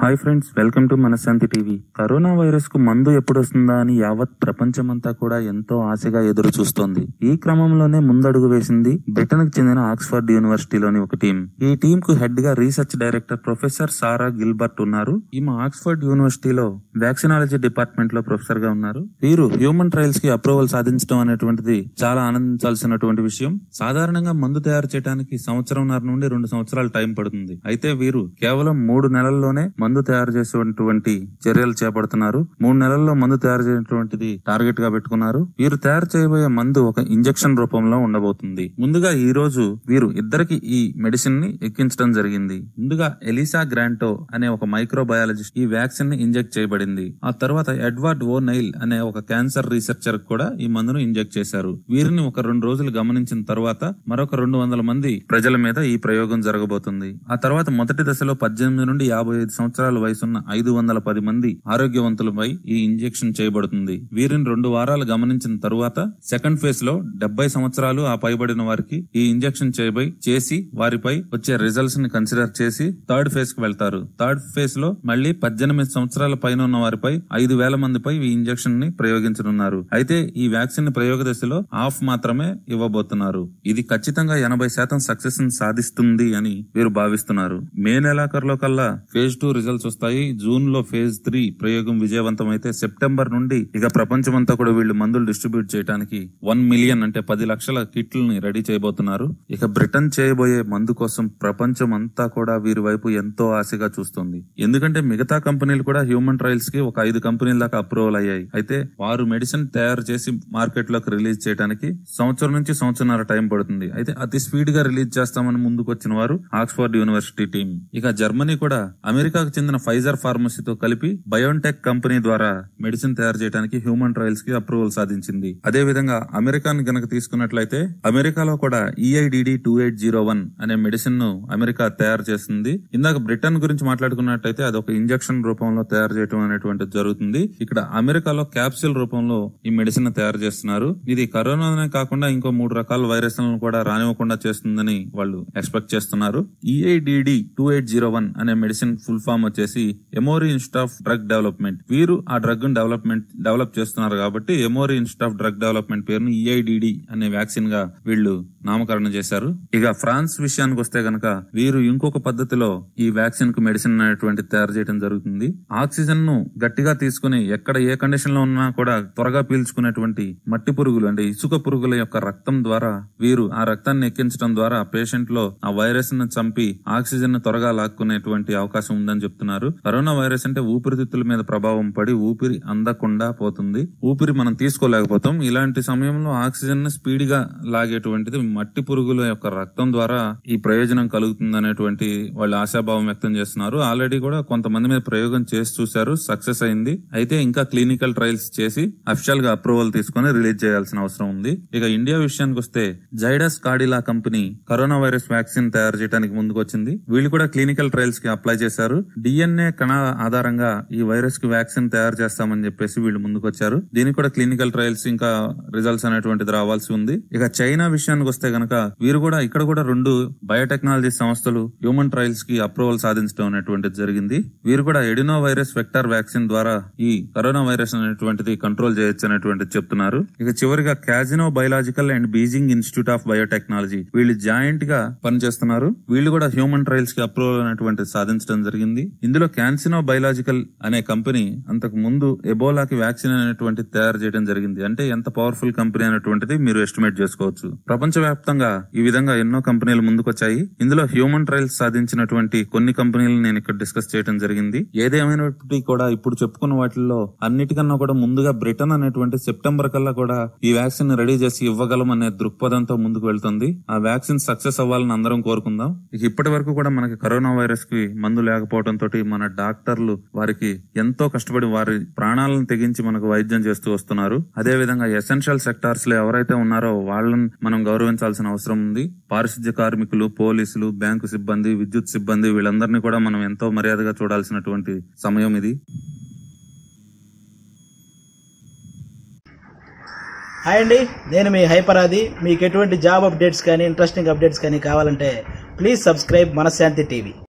hi friends welcome to Manashanti TV corona virus కు మందు ఎప్పుడు వస్తుందా అని యావత్ ప్రపంచమంతా కూడా ఎంతో ఆశగా ఎదురు చూస్తోంది ఈ క్రమంలోనే ముందడుగు వేసింది బ్రిటన్ కు చెందిన ఆక్స్ఫర్డ్ యూనివర్సిటీలోని ఒక టీం ఈ టీం కు హెడ్ గా research director professor Sarah Gilbert ఉన్నారు ఈమె ఆక్స్ఫర్డ్ యూనివర్సిటీలో వ్యాక్సినాలజీ డిపార్ట్మెంట్ లో ప్రొఫెసర్ గా ఉన్నారు వీరు హ్యూమన్ ట్రయల్స్ కి అప్రూవల్ సాధించడం అనేటువంటిది చాలా ఆనందించాల్సినటువంటి విషయం సాధారణంగా మందు తయారు చేయడానికి సంవత్సరంన్నర నుండి రెండు సంవత్సరాలు టైం పడుతుంది అయితే వీరు కేవలం మూడు నెలల్లోనే మందు తయారు చేసేటువంటి చర్యలు చేపడుతున్నారు మూడు నెలల్లో మందు తయారు చేసినటువంటిది టార్గెట్ గా పెట్టుకున్నారు వీరు తయారు చేయబోయే మందు ఒక ఇంజెక్షన్ రూపంలో ఉండబోతుంది ముందుగా ఈ రోజు వీరు ఇద్దరికి ఈ మెడిసిన్ ని ఎక్కించడం జరిగింది ముందుగా ఎలిసా గ్రాంటో అనే ఒక మైక్రో బయాలజిస్ట్ ఈ వ్యాక్సిన్ ని ఇంజెక్ట్ చేయబడింది ఆ తర్వాత ఎడ్వర్డ్ ఓ నైల్ అనే ఒక క్యాన్సర్ రీసెర్చర్ కూడా ఈ మందును ఇంజెక్ట్ చేశారు వీరిని ఒక రెండు రోజులు గమనించిన తర్వాత మరొక రెండు వందల మంది ప్రజల మీద ఈ ప్రయోగం జరగబోతుంది ఆ తర్వాత మొదటి దశలో పద్దెనిమిది నుండి యాభై ఐదు సంవత్సరాల వయసున్న ఐదు వందల పది మంది ఆరోగ్యవంతులపై ఈ ఇంజెక్షన్ చేయబడుతుంది వీరిని రెండు వారాలు గమనించిన తరువాత సెకండ్ ఫేజ్ లో డెబ్బై సంవత్సరాలు ఆ పైబడిన వారికి ఈ ఇంజెక్షన్ చేయబై చేసి వారిపై వచ్చే రిజల్ట్స్ ని కన్సిడర్ చేసి థర్డ్ ఫేజ్ కి వెళ్తారు థర్డ్ ఫేజ్ లో మళ్ళీ పద్దెనిమిది సంవత్సరాల పైన ఉన్న వారిపై ఐదు వేల మందిపై ఈ ఇంజెక్షన్ ని ప్రయోగించనున్నారు అయితే ఈ వ్యాక్సిన్ ప్రయోగ దశలో ఆఫ్ మాత్రమే ఇవ్వబోతున్నారు ఇది ఖచ్చితంగా ఎనభై శాతం సక్సెస్ సాధిస్తుంది అని వీరు భావిస్తున్నారు మే నెలాఖరులో కల్లా ఫేజ్ టూ రిజల్ట్స్ వస్తాయి జూన్ లో ఫేజ్ త్రీ ప్రయోగం విజయవంతం అయితే సెప్టెంబర్ నుండి ఇక ప్రపంచమంతా కూడా వీళ్ళు మందులు డిస్ట్రిబ్యూట్ చేయడానికి వన్ మిలియన్ అంటే పది లక్షల కిట్లని రెడీ చేయబోతున్నారు ఇక బ్రిటన్ చేయబోయే మందు కోసం ప్రపంచం అంతా కూడా వీరి వైపు ఎంతో ఆశగా చూస్తుంది ఎందుకంటే మిగతా కంపెనీలు కూడా హ్యూమన్ ట్రయల్స్ కి ఒక ఐదు కంపెనీల దాకా అప్రూవల్ అయ్యాయి అయితే వారు మెడిసిన్ తయారు చేసి మార్కెట్ లోకి రిలీజ్ చేయడానికి సంవత్సరం నుంచి సంవత్సరం టైం పడుతుంది అయితే అతి స్పీడ్ గా రిలీజ్ చేస్తామని ముందుకు వచ్చిన వారు ఆక్స్ఫర్డ్ యూనివర్సిటీ టీం ఇక జర్మనీ కూడా అమెరికాకు చెందిన ఫైజర్ ఫార్మసీతో కలిపి బయోన్టెక్ కంపెనీ ద్వారా మెడిసిన్ తయారు చేయడానికి హ్యూమన్ ట్రయల్స్ కి అప్రూవల్ సాధించింది అదే విధంగా అమెరికాను గనక తీసుకున్నట్లయితే అమెరికాలో కూడా EIDD two eight zero one అనే మెడిసిన్ ను అమెరికా తయారు చేస్తుంది ఇందాక బ్రిటన్ గురించి మాట్లాడుకున్నట్లయితే అది ఒక ఇంజక్షన్ రూపంలో తయారు చేయడం అనేటువంటిది జరుగుతుంది ఇక్కడ అమెరికాలో క్యాప్సిల్ రూపంలో ఈ మెడిసిన్ తయారు చేస్తున్నారు ఇది కరోనానే కాకుండా ఇంకో మూడు రకాల వైరస్లను కూడా రానివ్వకుండా చేస్తుందని వాళ్ళు ఎక్స్పెక్ట్ చేస్తున్నారు EIDD two eight zero one అనే మెడిసిన్ ఫుల్ ఫామ్ ప్రోగ్రామ్ వచ్చేసి Emory institute of drug development వీరు ఆ డ్రగ్ డెవలప్మెంట్ డెవలప్ చేస్తున్నారు కాబట్టి Emory institute of drug development పేరును ఈఐడిడి e అనే వ్యాక్సిన్ గా వీళ్ళు నామకరణం చేశారు ఇక ఫ్రాన్స్ విషయానికి వస్తే గనక వీరు ఇంకొక పద్ధతిలో ఈ వ్యాక్సిన్ కు మెడిసిన్ అనేటువంటి తయారు చేయడం జరుగుతుంది ఆక్సిజన్ ను గట్టిగా తీసుకుని ఎక్కడ ఏ కండిషన్ లో ఉన్నా కూడా త్వరగా పీల్చుకునేటువంటి మట్టి పురుగులు అంటే ఇసుక పురుగుల యొక్క రక్తం ద్వారా వీరు ఆ రక్తాన్ని ఎక్కించడం ద్వారా పేషెంట్ లో ఆ వైరస్ ను చంపి ఆక్సిజన్ ను త్వరగా లాక్కునేటువంటి అవకాశం ఉందని చెప్తున్నారు కరోనా వైరస్ అంటే ఊపిరితిత్తుల మీద ప్రభావం పడి ఊపిరి అందకుండా పోతుంది ఊపిరి మనం తీసుకోలేకపోతాం ఇలాంటి సమయంలో ఆక్సిజన్ ను స్పీడ్ గా లాగేటువంటిది మట్టి పురుగుల యొక్క రక్తం ద్వారా ఈ ప్రయోజనం కలుగుతుంది అనేటువంటి వాళ్ళు ఆశాభావం వ్యక్తం చేస్తున్నారు ఆల్రెడీ కూడా కొంతమంది మీద ప్రయోగం చేసి చూశారు సక్సెస్ అయింది అయితే ఇంకా క్లినికల్ ట్రయల్స్ చేసి అఫిషియల్ గా అప్రూవల్ తీసుకుని రిలీజ్ చేయాల్సిన అవసరం ఉంది ఇక ఇండియా విషయానికి వస్తే Zydus Cadila company corona virus vaccine తయారు చేయడానికి ముందుకొచ్చింది వీళ్ళు కూడా క్లినికల్ ట్రయల్స్ కి అప్లై చేశారు డిఎన్ఏ కణ ఆధారంగా ఈ వైరస్ కి వ్యాక్సిన్ తయారు చేస్తామని చెప్పేసి వీళ్ళు ముందుకొచ్చారు దీనికి కూడా క్లినికల్ ట్రయల్స్ ఇంకా రిజల్ట్స్ అనేటువంటిది రావాల్సి ఉంది ఇక చైనా విషయానికి వస్తే గమనిస్తే గనక వీరు కూడా ఇక్కడ కూడా రెండు బయోటెక్నాలజీ సంస్థలు హ్యూమన్ ట్రయల్స్ కి అప్రూవల్ సాధించడం అనేటువంటిది జరిగింది వీరు కూడా ఎడినో వైరస్ వెక్టర్ వ్యాక్సిన్ ద్వారా ఈ కరోనా వైరస్ అనేటువంటిది కంట్రోల్ చేయొచ్చు అనేటువంటిది చెప్తున్నారు ఇక చివరిగా CanSino biological and Beijing institute of biotechnology వీళ్ళు జాయింట్ గా పనిచేస్తున్నారు వీళ్ళు కూడా హ్యూమన్ ట్రయల్స్ కి అప్రూవల్ అనేటువంటిది సాధించడం జరిగింది ఇందులో క్యాన్సినో బయలాజికల్ అనే కంపెనీ అంతకు ముందు ఎబోలాకి వ్యాక్సిన్ అనేటువంటిది తయారు చేయడం జరిగింది అంటే ఎంత పవర్ఫుల్ కంపెనీ అనేటువంటిది మీరు ఎస్టిమేట్ చేసుకోవచ్చు ప్రపంచ ప్రపంచవ్యాప్తంగా ఈ విధంగా ఎన్నో కంపెనీలు ముందుకొచ్చాయి ఇందులో హ్యూమన్ ట్రయల్స్ సాధించినటువంటి కొన్ని కంపెనీలు నేను ఇక్కడ డిస్కస్ చేయడం జరిగింది ఏదేమైనప్పటికీ కూడా ఇప్పుడు చెప్పుకున్న వాటిల్లో అన్నిటికన్నా కూడా ముందుగా బ్రిటన్ అనేటువంటి సెప్టెంబర్ కల్లా కూడా ఈ వ్యాక్సిన్ రెడీ చేసి ఇవ్వగలం అనే దృక్పథంతో ముందుకు వెళ్తుంది ఆ వ్యాక్సిన్ సక్సెస్ అవ్వాలని అందరం కోరుకుందాం ఇప్పటి వరకు కూడా మనకి కరోనా వైరస్ కి మందు లేకపోవడం తోటి మన డాక్టర్లు వారికి ఎంతో కష్టపడి వారి ప్రాణాలను తెగించి మనకు వైద్యం చేస్తూ వస్తున్నారు అదే విధంగా ఎసెన్షియల్ సెక్టార్స్ లో ఎవరైతే ఉన్నారో వాళ్ళని మనం గౌరవించాలి ఆలోచించాల్సిన అవసరం ఉంది పారిశుద్ధ్య కార్మికులు పోలీసులు బ్యాంకు సిబ్బంది విద్యుత్ సిబ్బంది వీళ్ళందరినీ కూడా మనం ఎంతో మర్యాదగా చూడాల్సినటువంటి సమయం ఇది హాయ్ అండి నేను మీ హైపరాది మీకు ఎటువంటి జాబ్ అప్డేట్స్ కానీ ఇంట్రెస్టింగ్ అప్డేట్స్ కానీ కావాలంటే ప్లీజ్ సబ్స్క్రైబ్ మనశాంతి టీవీ